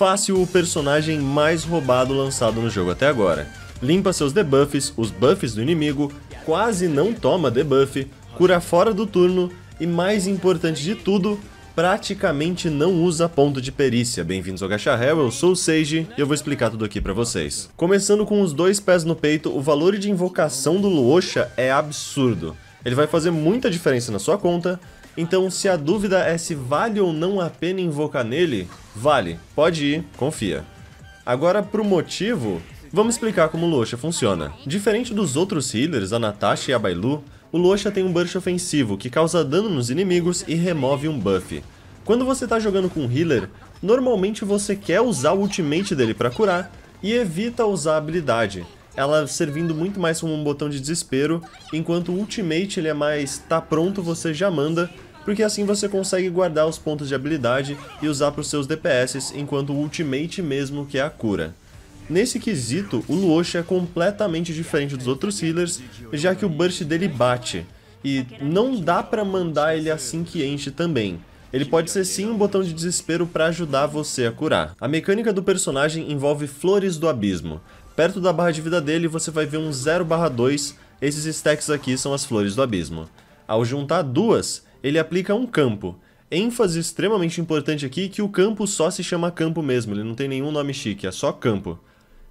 fácil o personagem mais roubado lançado no jogo até agora. Limpa seus debuffs, os buffs do inimigo, quase não toma debuff, cura fora do turno e, mais importante de tudo, praticamente não usa ponto de perícia. Bem-vindos ao Gacharel, eu sou o Sage e eu vou explicar tudo aqui pra vocês. Começando com os dois pés no peito, o valor de invocação do Luosha é absurdo. Ele vai fazer muita diferença na sua conta então, se a dúvida é se vale ou não a pena invocar nele, vale, pode ir, confia. Agora, pro motivo, vamos explicar como o Luosha funciona. Diferente dos outros healers, a Natasha e a Bailu, o Luosha tem um burst ofensivo que causa dano nos inimigos e remove um buff. Quando você está jogando com um healer, normalmente você quer usar o ultimate dele para curar e evita usar a habilidade, ela servindo muito mais como um botão de desespero, enquanto o ultimate ele é mais tá pronto, você já manda, porque assim você consegue guardar os pontos de habilidade e usar para os seus DPS enquanto o ultimate mesmo que é a cura. Nesse quesito, o Luoshi é completamente diferente dos outros healers, já que o burst dele bate, e não dá para mandar ele assim que enche também. Ele pode ser sim um botão de desespero para ajudar você a curar. A mecânica do personagem envolve flores do abismo. Perto da barra de vida dele você vai ver um 0 2, esses stacks aqui são as flores do abismo. Ao juntar duas, ele aplica um campo. ênfase extremamente importante aqui que o campo só se chama campo mesmo, ele não tem nenhum nome chique, é só campo.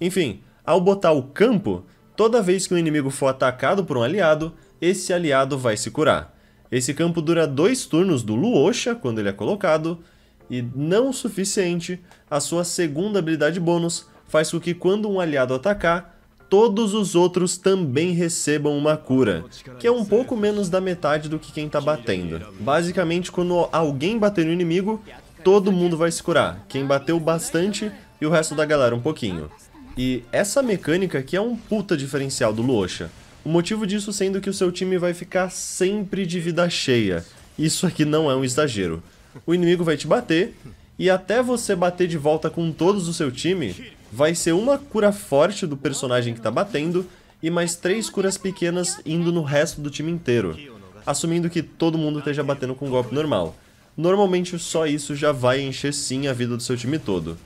Enfim, ao botar o campo, toda vez que um inimigo for atacado por um aliado, esse aliado vai se curar. Esse campo dura dois turnos do Luosha, quando ele é colocado, e não o suficiente, a sua segunda habilidade bônus faz com que quando um aliado atacar, todos os outros também recebam uma cura, que é um pouco menos da metade do que quem tá batendo. Basicamente, quando alguém bater no inimigo, todo mundo vai se curar, quem bateu bastante e o resto da galera um pouquinho. E essa mecânica aqui é um puta diferencial do Luosha. O motivo disso sendo que o seu time vai ficar sempre de vida cheia. Isso aqui não é um exagero. O inimigo vai te bater, e até você bater de volta com todos o seu time, vai ser uma cura forte do personagem que tá batendo e mais três curas pequenas indo no resto do time inteiro, assumindo que todo mundo esteja batendo com um golpe normal. Normalmente só isso já vai encher sim a vida do seu time todo.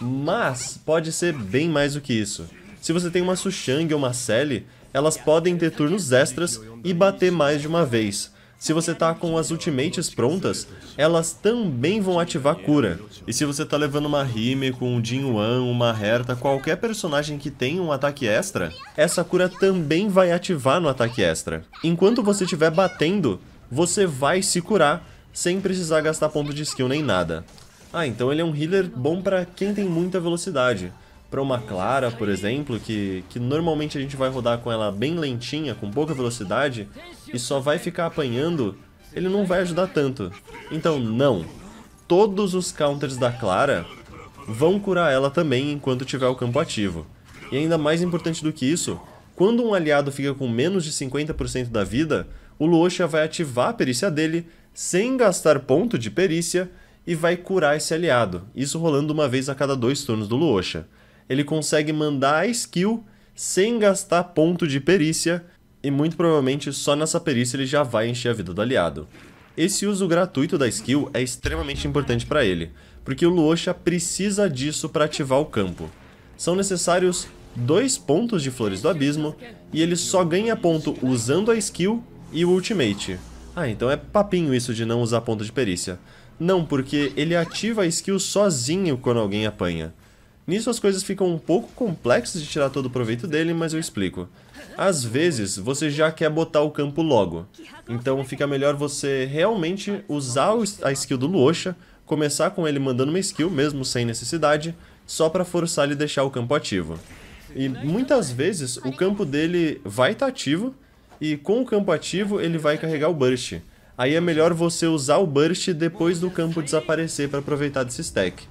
Mas pode ser bem mais do que isso. Se você tem uma Sushang ou uma Sally, elas podem ter turnos extras e bater mais de uma vez, se você tá com as ultimates prontas, elas também vão ativar cura. E se você tá levando uma Rime com um Jinwan, uma Herta, qualquer personagem que tenha um ataque extra, essa cura também vai ativar no ataque extra. Enquanto você estiver batendo, você vai se curar, sem precisar gastar ponto de skill nem nada. Ah, então ele é um healer bom pra quem tem muita velocidade para uma clara, por exemplo, que, que normalmente a gente vai rodar com ela bem lentinha, com pouca velocidade, e só vai ficar apanhando, ele não vai ajudar tanto. Então, não. Todos os counters da Clara vão curar ela também enquanto tiver o campo ativo. E ainda mais importante do que isso, quando um aliado fica com menos de 50% da vida, o Luosha vai ativar a perícia dele sem gastar ponto de perícia e vai curar esse aliado, isso rolando uma vez a cada dois turnos do Luosha ele consegue mandar a skill sem gastar ponto de perícia, e muito provavelmente só nessa perícia ele já vai encher a vida do aliado. Esse uso gratuito da skill é extremamente importante para ele, porque o Luosha precisa disso para ativar o campo. São necessários dois pontos de Flores do Abismo, e ele só ganha ponto usando a skill e o ultimate. Ah, então é papinho isso de não usar ponto de perícia. Não, porque ele ativa a skill sozinho quando alguém apanha. Nisso as coisas ficam um pouco complexas de tirar todo o proveito dele, mas eu explico. Às vezes, você já quer botar o campo logo, então fica melhor você realmente usar a skill do Luosha, começar com ele mandando uma skill, mesmo sem necessidade, só para forçar ele deixar o campo ativo. E muitas vezes o campo dele vai estar tá ativo, e com o campo ativo ele vai carregar o Burst. Aí é melhor você usar o Burst depois do campo desaparecer para aproveitar desse stack.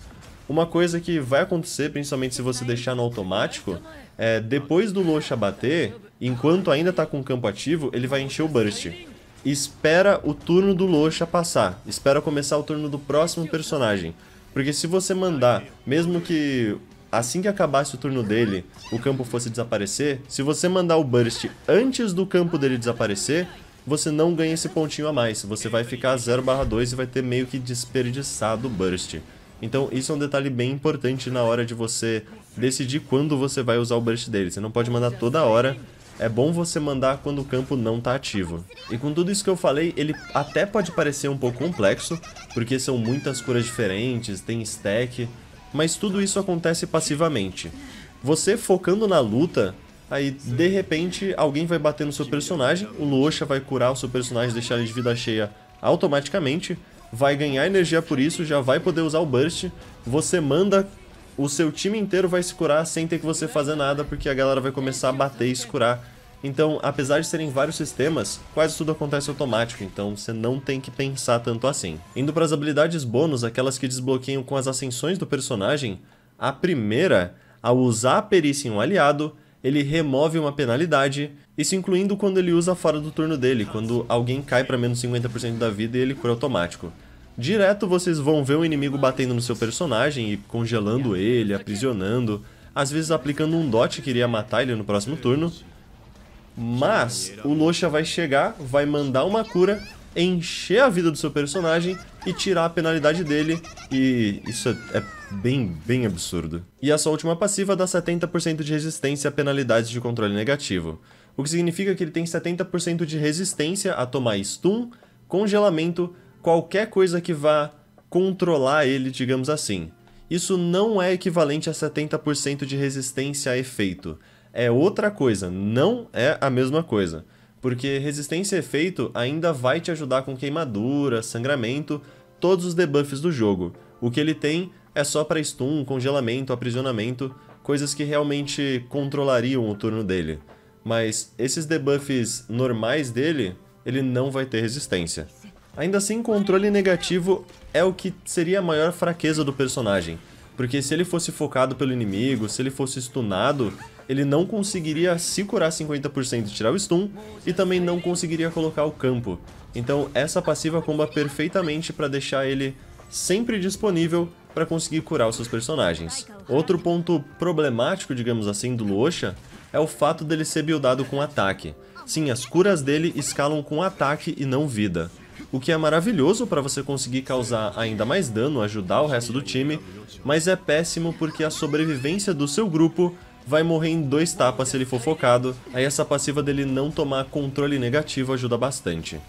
Uma coisa que vai acontecer, principalmente se você deixar no automático, é depois do Loxa bater, enquanto ainda está com o campo ativo, ele vai encher o Burst. Espera o turno do Loxa passar, espera começar o turno do próximo personagem. Porque se você mandar, mesmo que assim que acabasse o turno dele, o campo fosse desaparecer, se você mandar o Burst antes do campo dele desaparecer, você não ganha esse pontinho a mais. Você vai ficar 0/2 e vai ter meio que desperdiçado o Burst. Então isso é um detalhe bem importante na hora de você decidir quando você vai usar o burst dele. Você não pode mandar toda hora, é bom você mandar quando o campo não está ativo. E com tudo isso que eu falei, ele até pode parecer um pouco complexo, porque são muitas curas diferentes, tem stack, mas tudo isso acontece passivamente. Você focando na luta, aí de repente alguém vai bater no seu personagem, o Luosha vai curar o seu personagem, deixar ele de vida cheia automaticamente, vai ganhar energia por isso, já vai poder usar o burst. Você manda, o seu time inteiro vai se curar sem ter que você fazer nada, porque a galera vai começar a bater e se curar. Então, apesar de serem vários sistemas, quase tudo acontece automático, então você não tem que pensar tanto assim. Indo para as habilidades bônus, aquelas que desbloqueiam com as ascensões do personagem, a primeira, ao usar a perícia em um aliado, ele remove uma penalidade, isso incluindo quando ele usa fora do turno dele, quando alguém cai para menos 50% da vida e ele cura automático. Direto vocês vão ver o inimigo batendo no seu personagem e congelando ele, aprisionando, às vezes aplicando um dot que iria matar ele no próximo turno. Mas o Loxa vai chegar, vai mandar uma cura, encher a vida do seu personagem e tirar a penalidade dele. E isso é bem, bem absurdo. E a sua última passiva dá 70% de resistência a penalidades de controle negativo. O que significa que ele tem 70% de resistência a tomar stun, congelamento qualquer coisa que vá controlar ele, digamos assim. Isso não é equivalente a 70% de resistência a efeito. É outra coisa, não é a mesma coisa. Porque resistência a efeito ainda vai te ajudar com queimadura, sangramento, todos os debuffs do jogo. O que ele tem é só para stun, congelamento, aprisionamento, coisas que realmente controlariam o turno dele. Mas esses debuffs normais dele, ele não vai ter resistência. Ainda assim, controle negativo é o que seria a maior fraqueza do personagem, porque se ele fosse focado pelo inimigo, se ele fosse stunado, ele não conseguiria se curar 50% e tirar o stun, e também não conseguiria colocar o campo. Então essa passiva comba perfeitamente para deixar ele sempre disponível para conseguir curar os seus personagens. Outro ponto problemático, digamos assim, do Luosha é o fato dele ser buildado com ataque. Sim, as curas dele escalam com ataque e não vida o que é maravilhoso para você conseguir causar ainda mais dano, ajudar o resto do time, mas é péssimo porque a sobrevivência do seu grupo vai morrer em dois tapas se ele for focado, aí essa passiva dele não tomar controle negativo ajuda bastante.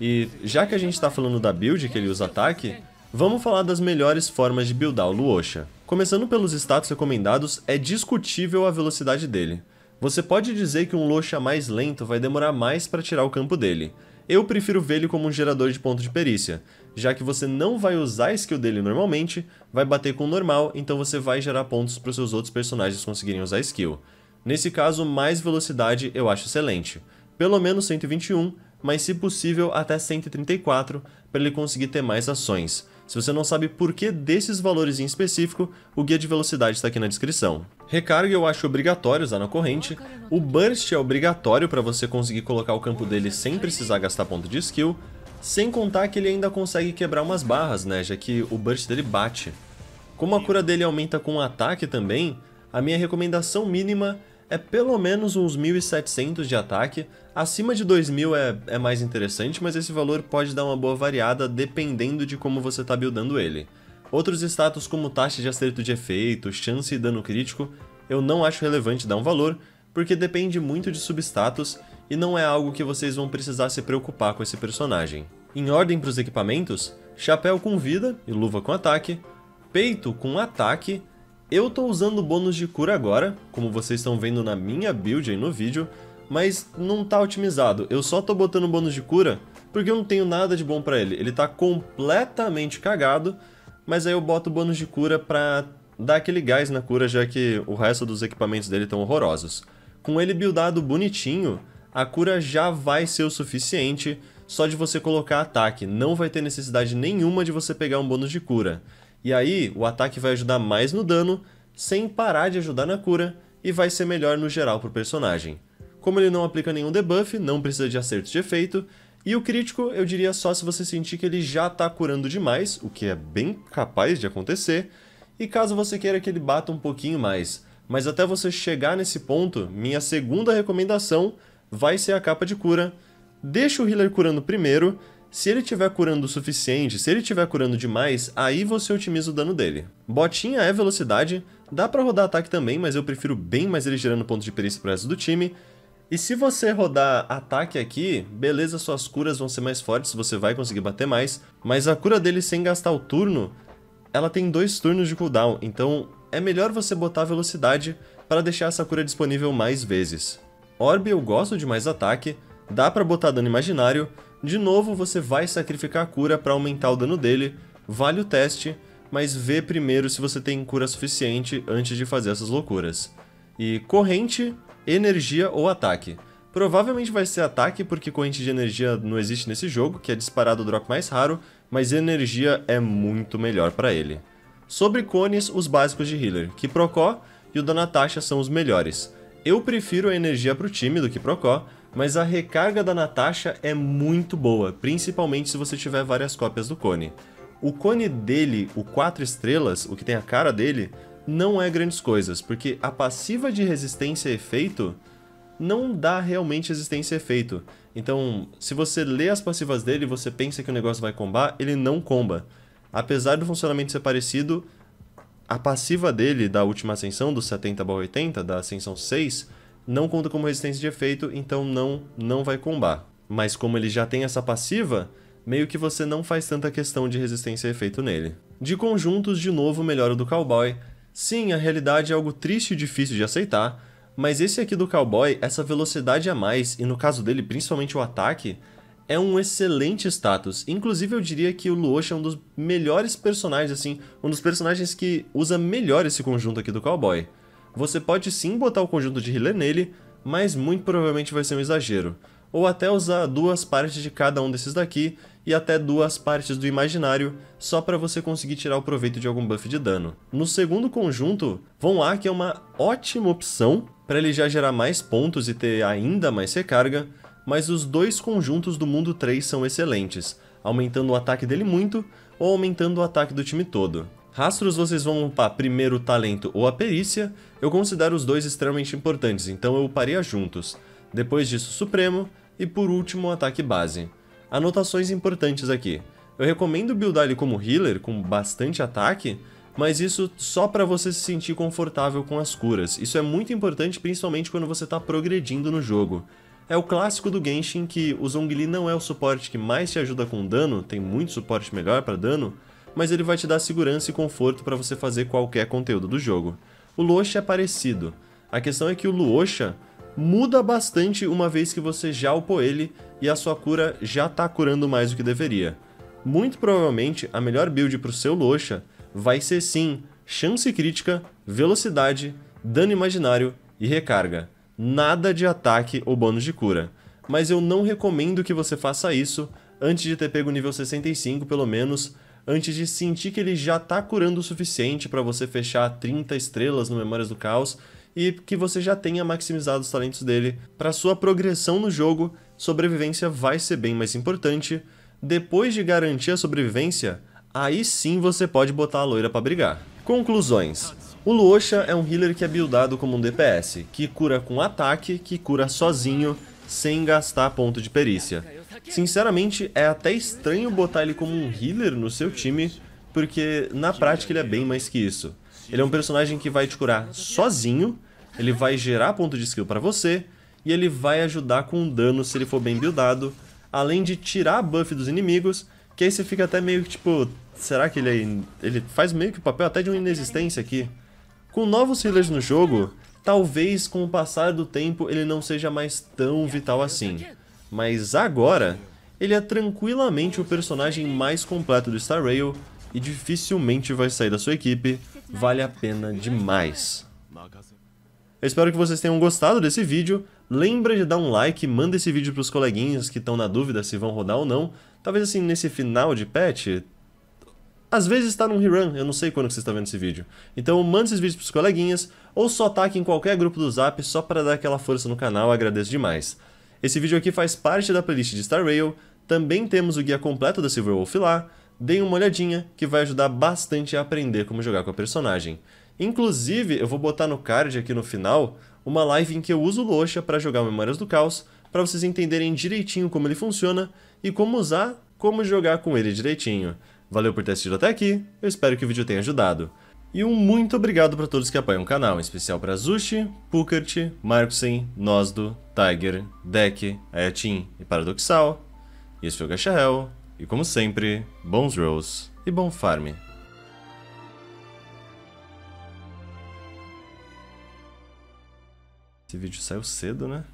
E já que a gente está falando da build que ele usa ataque, Vamos falar das melhores formas de buildar o Luosha. Começando pelos status recomendados, é discutível a velocidade dele. Você pode dizer que um Luosha mais lento vai demorar mais para tirar o campo dele, eu prefiro ver ele como um gerador de ponto de perícia, já que você não vai usar a skill dele normalmente, vai bater com o normal, então você vai gerar pontos para os seus outros personagens conseguirem usar a skill. Nesse caso, mais velocidade eu acho excelente, pelo menos 121, mas se possível até 134 para ele conseguir ter mais ações. Se você não sabe por que desses valores em específico, o guia de velocidade está aqui na descrição. Recarga eu acho obrigatório usar na corrente, o Burst é obrigatório para você conseguir colocar o campo dele sem precisar gastar ponto de skill, sem contar que ele ainda consegue quebrar umas barras, né, já que o Burst dele bate. Como a cura dele aumenta com o ataque também, a minha recomendação mínima é pelo menos uns 1.700 de ataque, acima de 2.000 é, é mais interessante, mas esse valor pode dar uma boa variada dependendo de como você está buildando ele. Outros status como taxa de acerto de efeito, chance e dano crítico, eu não acho relevante dar um valor, porque depende muito de substatus e não é algo que vocês vão precisar se preocupar com esse personagem. Em ordem para os equipamentos, chapéu com vida e luva com ataque, peito com ataque, eu tô usando bônus de cura agora, como vocês estão vendo na minha build aí no vídeo, mas não tá otimizado, eu só tô botando bônus de cura porque eu não tenho nada de bom para ele, ele tá completamente cagado, mas aí eu boto o bônus de cura pra dar aquele gás na cura, já que o resto dos equipamentos dele estão horrorosos. Com ele buildado bonitinho, a cura já vai ser o suficiente só de você colocar ataque, não vai ter necessidade nenhuma de você pegar um bônus de cura. E aí, o ataque vai ajudar mais no dano, sem parar de ajudar na cura, e vai ser melhor no geral pro personagem. Como ele não aplica nenhum debuff, não precisa de acertos de efeito, e o crítico, eu diria só se você sentir que ele já está curando demais, o que é bem capaz de acontecer, e caso você queira que ele bata um pouquinho mais. Mas até você chegar nesse ponto, minha segunda recomendação vai ser a capa de cura. Deixa o healer curando primeiro, se ele estiver curando o suficiente, se ele estiver curando demais, aí você otimiza o dano dele. Botinha é velocidade, dá pra rodar ataque também, mas eu prefiro bem mais ele gerando pontos de perícia pro resto do time, e se você rodar ataque aqui, beleza, suas curas vão ser mais fortes, você vai conseguir bater mais, mas a cura dele sem gastar o turno, ela tem dois turnos de cooldown, então é melhor você botar velocidade para deixar essa cura disponível mais vezes. Orb eu gosto de mais ataque, dá para botar dano imaginário, de novo você vai sacrificar a cura para aumentar o dano dele, vale o teste, mas vê primeiro se você tem cura suficiente antes de fazer essas loucuras. E corrente, energia ou ataque. Provavelmente vai ser ataque, porque corrente de energia não existe nesse jogo, que é disparado o drop mais raro, mas energia é muito melhor para ele. Sobre cones, os básicos de healer, que Procó e o da Natasha são os melhores. Eu prefiro a energia para o time do que Procó, mas a recarga da Natasha é muito boa, principalmente se você tiver várias cópias do cone. O cone dele, o 4 estrelas, o que tem a cara dele, não é grandes coisas, porque a passiva de resistência a efeito não dá realmente resistência a efeito. Então, se você lê as passivas dele e você pensa que o negócio vai combar, ele não comba. Apesar do funcionamento ser parecido, a passiva dele da última ascensão, do 70/80, da ascensão 6, não conta como resistência de efeito, então não, não vai combar. Mas como ele já tem essa passiva, meio que você não faz tanta questão de resistência a efeito nele. De conjuntos, de novo, melhora do Cowboy, Sim, a realidade é algo triste e difícil de aceitar, mas esse aqui do cowboy, essa velocidade a mais, e no caso dele principalmente o ataque, é um excelente status. Inclusive eu diria que o Luoshi é um dos melhores personagens, assim, um dos personagens que usa melhor esse conjunto aqui do cowboy. Você pode sim botar o conjunto de healer nele, mas muito provavelmente vai ser um exagero. Ou até usar duas partes de cada um desses daqui, e até duas partes do imaginário, só para você conseguir tirar o proveito de algum buff de dano. No segundo conjunto, vão lá que é uma ótima opção para ele já gerar mais pontos e ter ainda mais recarga, mas os dois conjuntos do mundo 3 são excelentes, aumentando o ataque dele muito ou aumentando o ataque do time todo. Rastros vocês vão upar primeiro o talento ou a perícia, eu considero os dois extremamente importantes, então eu uparia juntos. Depois disso, Supremo, e por último, o ataque base. Anotações importantes aqui. Eu recomendo buildar ele como healer, com bastante ataque, mas isso só para você se sentir confortável com as curas. Isso é muito importante, principalmente quando você está progredindo no jogo. É o clássico do Genshin que o Zhongli não é o suporte que mais te ajuda com dano, tem muito suporte melhor para dano, mas ele vai te dar segurança e conforto para você fazer qualquer conteúdo do jogo. O Luosha é parecido. A questão é que o Luosha muda bastante uma vez que você já upou ele e a sua cura já tá curando mais do que deveria. Muito provavelmente a melhor build pro seu Loxa vai ser sim chance crítica, velocidade, dano imaginário e recarga. Nada de ataque ou bônus de cura. Mas eu não recomendo que você faça isso antes de ter pego o nível 65 pelo menos, antes de sentir que ele já tá curando o suficiente para você fechar 30 estrelas no Memórias do Caos e que você já tenha maximizado os talentos dele. Para sua progressão no jogo, sobrevivência vai ser bem mais importante. Depois de garantir a sobrevivência, aí sim você pode botar a loira para brigar. Conclusões. O Luosha é um healer que é buildado como um DPS, que cura com ataque, que cura sozinho, sem gastar ponto de perícia. Sinceramente, é até estranho botar ele como um healer no seu time, porque na prática ele é bem mais que isso. Ele é um personagem que vai te curar sozinho, ele vai gerar ponto de skill para você, e ele vai ajudar com dano se ele for bem buildado, além de tirar buff dos inimigos, que aí você fica até meio que tipo, será que ele é ele faz meio que o papel até de uma inexistência aqui. Com novos healers no jogo, talvez com o passar do tempo ele não seja mais tão vital assim. Mas agora, ele é tranquilamente o personagem mais completo do Star Rail e dificilmente vai sair da sua equipe, vale a pena demais. Eu espero que vocês tenham gostado desse vídeo. Lembra de dar um like, manda esse vídeo para os coleguinhas que estão na dúvida se vão rodar ou não. Talvez assim, nesse final de patch, às vezes está num rerun, eu não sei quando que você está vendo esse vídeo. Então manda esses vídeos para os coleguinhas, ou só ataque em qualquer grupo do Zap só para dar aquela força no canal, agradeço demais. Esse vídeo aqui faz parte da playlist de Star Rail, também temos o guia completo da Silver Wolf lá, deem uma olhadinha, que vai ajudar bastante a aprender como jogar com a personagem. Inclusive, eu vou botar no card aqui no final uma live em que eu uso o para jogar Memórias do Caos, para vocês entenderem direitinho como ele funciona e como usar, como jogar com ele direitinho. Valeu por ter assistido até aqui, eu espero que o vídeo tenha ajudado. E um muito obrigado para todos que apoiam o canal, em especial para Zushi, Pukert, Marksen, Nosdo, Tiger, Deck, Ayatin e Paradoxal. E esse foi o Gacharel, e como sempre, bons rolls e bom farm. Esse vídeo saiu cedo, né?